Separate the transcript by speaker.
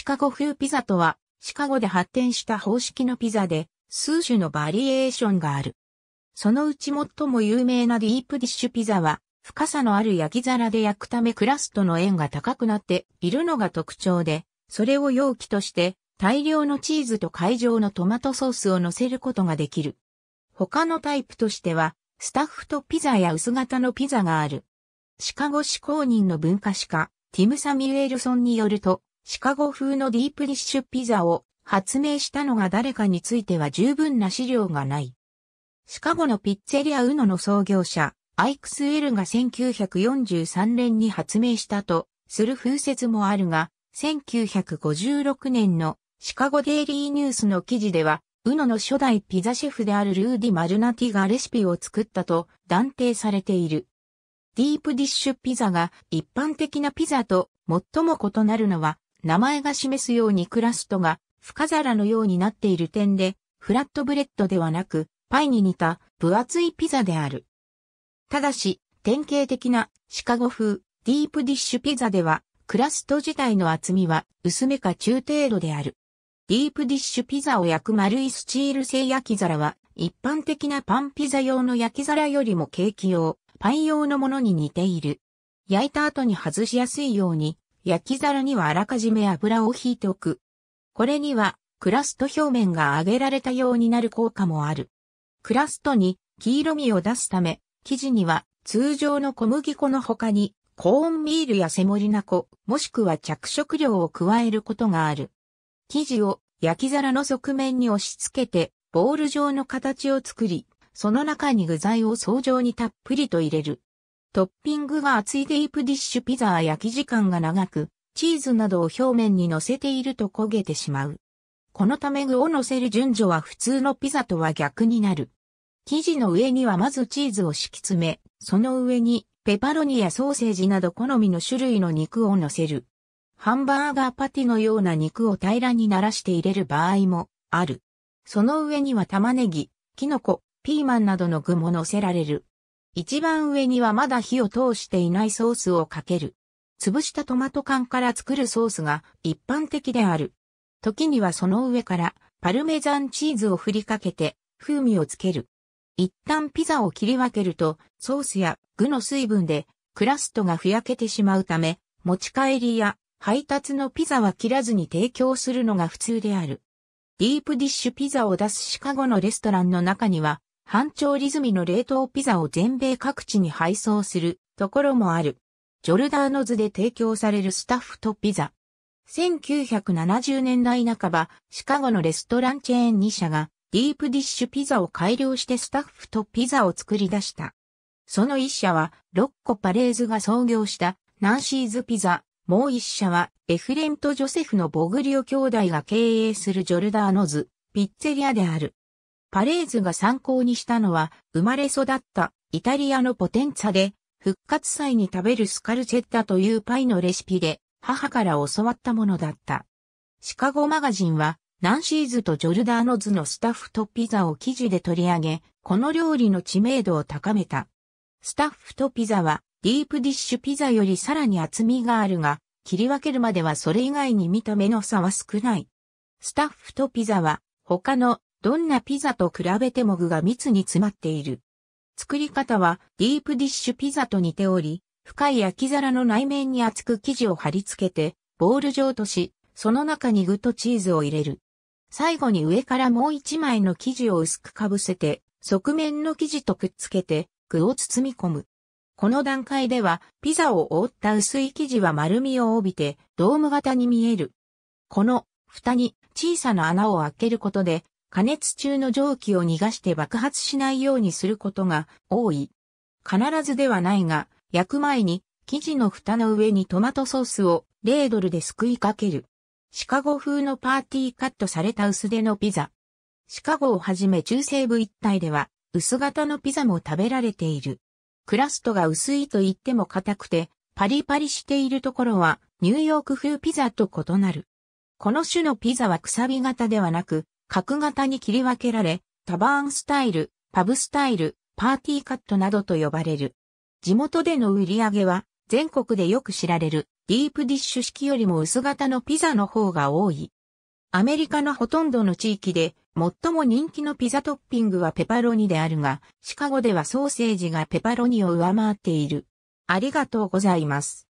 Speaker 1: シカゴ風ピザとは、シカゴで発展した方式のピザで、数種のバリエーションがある。そのうち最も有名なディープディッシュピザは、深さのある焼き皿で焼くためクラストの円が高くなっているのが特徴で、それを容器として大量のチーズと会場のトマトソースを乗せることができる。他のタイプとしては、スタッフとピザや薄型のピザがある。シカゴ市公認の文化史家、ティム・サミュエルソンによると、シカゴ風のディープディッシュピザを発明したのが誰かについては十分な資料がない。シカゴのピッツェリアウノの創業者、アイクスウェルが1943年に発明したとする風説もあるが、1956年のシカゴデイリーニュースの記事では、ウノの初代ピザシェフであるルーディ・マルナティがレシピを作ったと断定されている。ディープディッシュピザが一般的なピザと最も異なるのは名前が示すようにクラストが深皿のようになっている点で、フラットブレッドではなく、パイに似た分厚いピザである。ただし、典型的なシカゴ風ディープディッシュピザでは、クラスト自体の厚みは薄めか中程度である。ディープディッシュピザを焼く丸いスチール製焼き皿は、一般的なパンピザ用の焼き皿よりもケーキ用、パイ用のものに似ている。焼いた後に外しやすいように、焼き皿にはあらかじめ油を引いておく。これには、クラスト表面が揚げられたようになる効果もある。クラストに黄色みを出すため、生地には通常の小麦粉の他にコーンミールやセモリナ粉、もしくは着色料を加えることがある。生地を焼き皿の側面に押し付けて、ボール状の形を作り、その中に具材を層状にたっぷりと入れる。トッピングが厚いディープディッシュピザは焼き時間が長く、チーズなどを表面に乗せていると焦げてしまう。このため具を乗せる順序は普通のピザとは逆になる。生地の上にはまずチーズを敷き詰め、その上にペパロニやソーセージなど好みの種類の肉を乗せる。ハンバーガーパティのような肉を平らにならして入れる場合もある。その上には玉ねぎ、キノコ、ピーマンなどの具も乗せられる。一番上にはまだ火を通していないソースをかける。潰したトマト缶から作るソースが一般的である。時にはその上からパルメザンチーズを振りかけて風味をつける。一旦ピザを切り分けるとソースや具の水分でクラストがふやけてしまうため持ち帰りや配達のピザは切らずに提供するのが普通である。ディープディッシュピザを出すシカゴのレストランの中には半調理済みの冷凍ピザを全米各地に配送するところもある。ジョルダーノズで提供されるスタッフとピザ。1970年代半ば、シカゴのレストランチェーン2社がディープディッシュピザを改良してスタッフとピザを作り出した。その1社はロッコ・パレーズが創業したナンシーズピザ、もう1社はエフレンとジョセフのボグリオ兄弟が経営するジョルダーノズ、ピッツェリアである。パレーズが参考にしたのは、生まれ育ったイタリアのポテンツァで、復活祭に食べるスカルチェッタというパイのレシピで、母から教わったものだった。シカゴマガジンは、ナンシーズとジョルダーノズのスタッフとピザを記事で取り上げ、この料理の知名度を高めた。スタッフとピザは、ディープディッシュピザよりさらに厚みがあるが、切り分けるまではそれ以外に見た目の差は少ない。スタッフとピザは、他のどんなピザと比べても具が密に詰まっている。作り方はディープディッシュピザと似ており、深い焼き皿の内面に厚く生地を貼り付けて、ボール状とし、その中に具とチーズを入れる。最後に上からもう一枚の生地を薄くかぶせて、側面の生地とくっつけて、具を包み込む。この段階では、ピザを覆った薄い生地は丸みを帯びて、ドーム型に見える。この、蓋に小さな穴を開けることで、加熱中の蒸気を逃がして爆発しないようにすることが多い。必ずではないが、焼く前に生地の蓋の上にトマトソースを0ドルですくいかける。シカゴ風のパーティーカットされた薄手のピザ。シカゴをはじめ中西部一帯では薄型のピザも食べられている。クラストが薄いと言っても硬くてパリパリしているところはニューヨーク風ピザと異なる。この種のピザはくさび型ではなく角型に切り分けられ、タバーンスタイル、パブスタイル、パーティーカットなどと呼ばれる。地元での売り上げは、全国でよく知られるディープディッシュ式よりも薄型のピザの方が多い。アメリカのほとんどの地域で最も人気のピザトッピングはペパロニであるが、シカゴではソーセージがペパロニを上回っている。ありがとうございます。